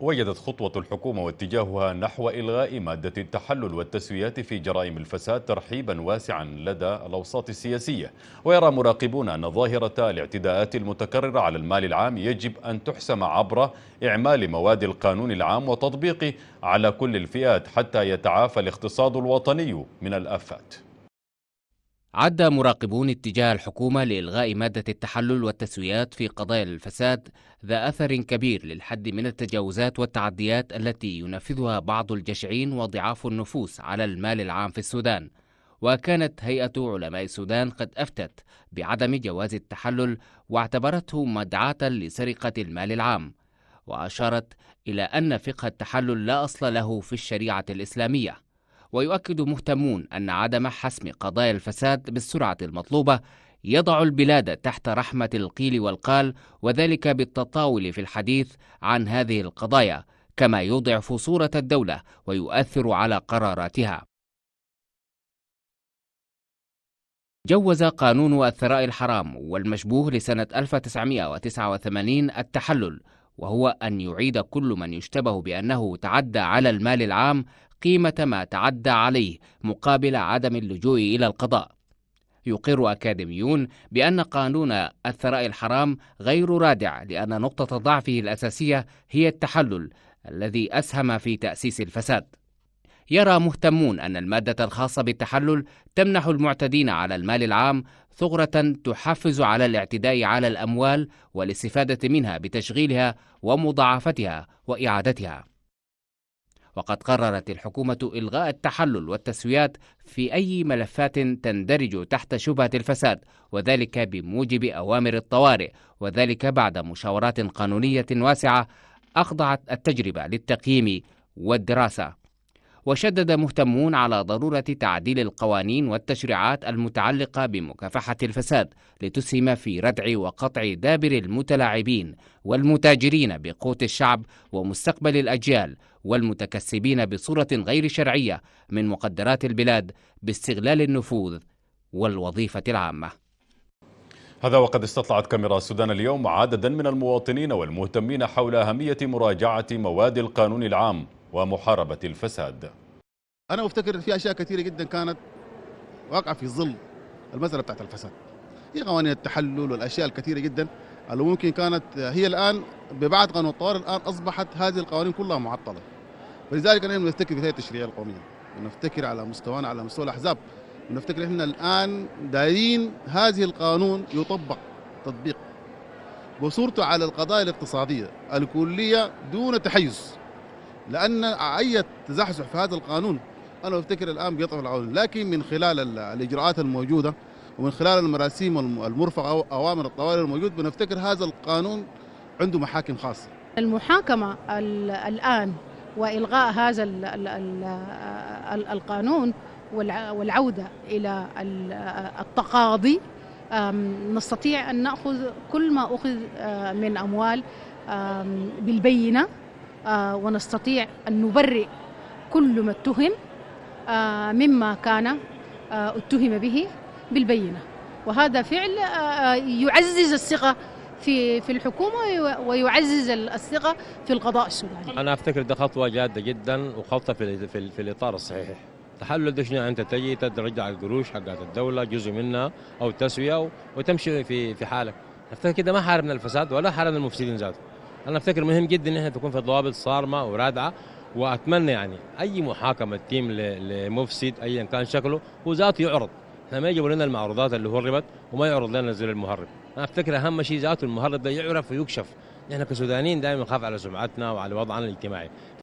وجدت خطوة الحكومة واتجاهها نحو إلغاء مادة التحلل والتسويات في جرائم الفساد ترحيبا واسعا لدى الأوساط السياسية ويرى مراقبون أن ظاهرة الاعتداءات المتكررة على المال العام يجب أن تحسم عبر إعمال مواد القانون العام وتطبيقه على كل الفئات حتى يتعافى الاقتصاد الوطني من الآفات عد مراقبون اتجاه الحكومة لإلغاء مادة التحلل والتسويات في قضايا الفساد ذا أثر كبير للحد من التجاوزات والتعديات التي ينفذها بعض الجشعين وضعاف النفوس على المال العام في السودان وكانت هيئة علماء السودان قد أفتت بعدم جواز التحلل واعتبرته مدعاة لسرقة المال العام وأشارت إلى أن فقه التحلل لا أصل له في الشريعة الإسلامية ويؤكد مهتمون أن عدم حسم قضايا الفساد بالسرعة المطلوبة يضع البلاد تحت رحمة القيل والقال وذلك بالتطاول في الحديث عن هذه القضايا كما يضعف صورة الدولة ويؤثر على قراراتها. جوز قانون الثراء الحرام والمشبوه لسنة 1989 التحلل وهو أن يعيد كل من يشتبه بأنه تعدى على المال العام قيمة ما تعدى عليه مقابل عدم اللجوء إلى القضاء. يقر أكاديميون بأن قانون الثراء الحرام غير رادع لأن نقطة ضعفه الأساسية هي التحلل الذي أسهم في تأسيس الفساد. يرى مهتمون أن المادة الخاصة بالتحلل تمنح المعتدين على المال العام ثغرة تحفز على الاعتداء على الأموال والاستفادة منها بتشغيلها ومضاعفتها وإعادتها. وقد قررت الحكومة إلغاء التحلل والتسويات في أي ملفات تندرج تحت شبهة الفساد وذلك بموجب أوامر الطوارئ وذلك بعد مشاورات قانونية واسعة أخضعت التجربة للتقييم والدراسة وشدد مهتمون على ضرورة تعديل القوانين والتشريعات المتعلقة بمكافحة الفساد لتسهم في ردع وقطع دابر المتلاعبين والمتاجرين بقوت الشعب ومستقبل الأجيال والمتكسبين بصورة غير شرعية من مقدرات البلاد باستغلال النفوذ والوظيفة العامة هذا وقد استطلعت كاميرا السودان اليوم عددا من المواطنين والمهتمين حول أهمية مراجعة مواد القانون العام ومحاربة الفساد أنا أفتكر في أشياء كثيرة جدا كانت واقعة في ظل المسألة بتاعت الفساد هي قوانين التحلل والأشياء الكثيرة جدا اللي ممكن كانت هي الآن ببعض قانون الطوارئ الآن أصبحت هذه القوانين كلها معطلة ولذلك أنا نفتكر في هذه التشريعية القومية ونفتكر على مستوانا على مستوى الأحزاب ونفتكر احنا الآن دايرين هذه القانون يطبق تطبيق وصورته على القضايا الاقتصادية الكلية دون تحيز لان اي تزحزح في هذا القانون انا افتكر الان بيطرح العون لكن من خلال الاجراءات الموجوده ومن خلال المراسيم المرفقه او اوامر الطوارئ الموجود بنفتكر هذا القانون عنده محاكم خاصه المحاكمه الان والغاء هذا الـ الـ الـ القانون والعوده الى التقاضي نستطيع ان ناخذ كل ما اخذ من اموال بالبينه آه، ونستطيع أن نبرئ كل ما اتهم آه، مما كان آه، اتهم به بالبينة وهذا فعل يعزز الثقة في في الحكومة ويعزز الثقة في القضاء السوداني أنا أفتكر ده خطوة جادة جدا وخطة في, في, في الإطار الصحيح تحلل ده شنو انت تجي ترجع القروش حقات الدوله جزء منها او تسويه وتمشي في في حالك افتكر كده ما حاربنا الفساد ولا حاربنا المفسدين ذاته انا افتكر مهم جدا ان احنا تكون في ضوابط صارمه ورادعه واتمنى يعني اي محاكمه تيم لمفسد ايا كان شكله هو ذاته يعرض احنا ما يجيبوا لنا المعروضات اللي هربت وما يعرض لنا زي المهرب انا افتكر اهم شيء ذاته المهرب ده يعرف ويكشف احنا كسودانيين دائما نخاف على سمعتنا وعلى وضعنا الاجتماعي